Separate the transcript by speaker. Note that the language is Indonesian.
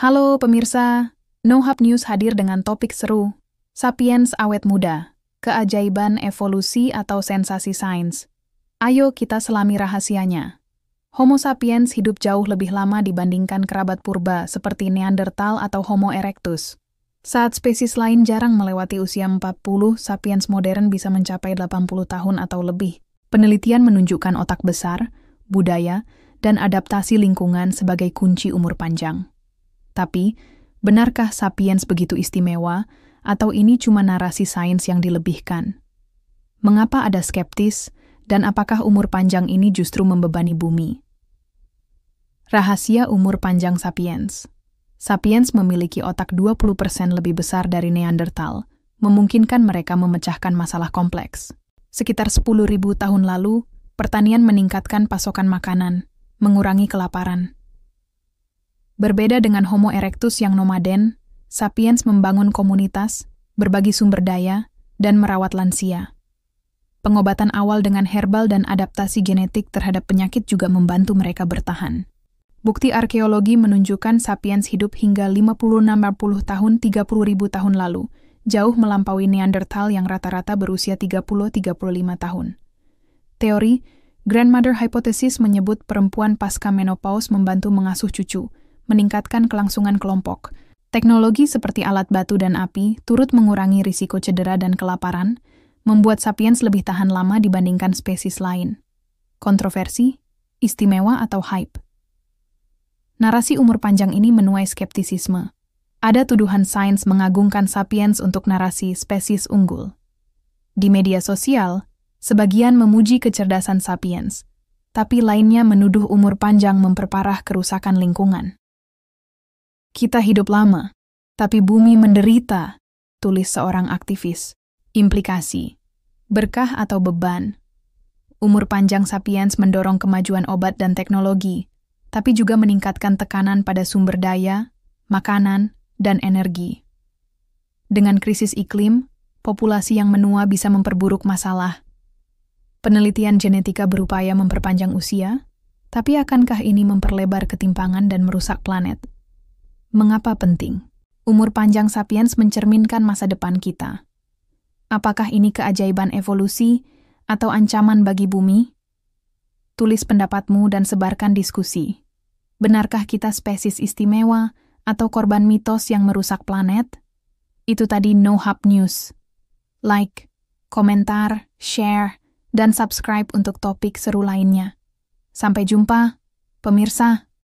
Speaker 1: Halo pemirsa, NoHub News hadir dengan topik seru, Sapiens Awet Muda, Keajaiban Evolusi atau Sensasi Sains. Ayo kita selami rahasianya. Homo sapiens hidup jauh lebih lama dibandingkan kerabat purba seperti Neanderthal atau Homo erectus. Saat spesies lain jarang melewati usia 40, sapiens modern bisa mencapai 80 tahun atau lebih. Penelitian menunjukkan otak besar, budaya, dan adaptasi lingkungan sebagai kunci umur panjang. Tapi, benarkah sapiens begitu istimewa, atau ini cuma narasi sains yang dilebihkan? Mengapa ada skeptis, dan apakah umur panjang ini justru membebani bumi? Rahasia umur panjang sapiens Sapiens memiliki otak 20% lebih besar dari Neanderthal, memungkinkan mereka memecahkan masalah kompleks. Sekitar 10.000 tahun lalu, pertanian meningkatkan pasokan makanan, mengurangi kelaparan, Berbeda dengan Homo erectus yang nomaden, sapiens membangun komunitas, berbagi sumber daya, dan merawat lansia. Pengobatan awal dengan herbal dan adaptasi genetik terhadap penyakit juga membantu mereka bertahan. Bukti arkeologi menunjukkan sapiens hidup hingga 50-60 tahun 30.000 tahun lalu, jauh melampaui Neanderthal yang rata-rata berusia 30-35 tahun. Teori, Grandmother Hypothesis menyebut perempuan pasca menopause membantu mengasuh cucu, meningkatkan kelangsungan kelompok. Teknologi seperti alat batu dan api turut mengurangi risiko cedera dan kelaparan, membuat sapiens lebih tahan lama dibandingkan spesies lain. Kontroversi, istimewa atau hype. Narasi umur panjang ini menuai skeptisisme. Ada tuduhan sains mengagungkan sapiens untuk narasi spesies unggul. Di media sosial, sebagian memuji kecerdasan sapiens, tapi lainnya menuduh umur panjang memperparah kerusakan lingkungan. Kita hidup lama, tapi bumi menderita, tulis seorang aktivis. Implikasi, berkah atau beban. Umur panjang sapiens mendorong kemajuan obat dan teknologi, tapi juga meningkatkan tekanan pada sumber daya, makanan, dan energi. Dengan krisis iklim, populasi yang menua bisa memperburuk masalah. Penelitian genetika berupaya memperpanjang usia, tapi akankah ini memperlebar ketimpangan dan merusak planet? Mengapa penting? Umur panjang sapiens mencerminkan masa depan kita. Apakah ini keajaiban evolusi atau ancaman bagi bumi? Tulis pendapatmu dan sebarkan diskusi. Benarkah kita spesies istimewa atau korban mitos yang merusak planet? Itu tadi No Hub News. Like, komentar, share, dan subscribe untuk topik seru lainnya. Sampai jumpa, pemirsa.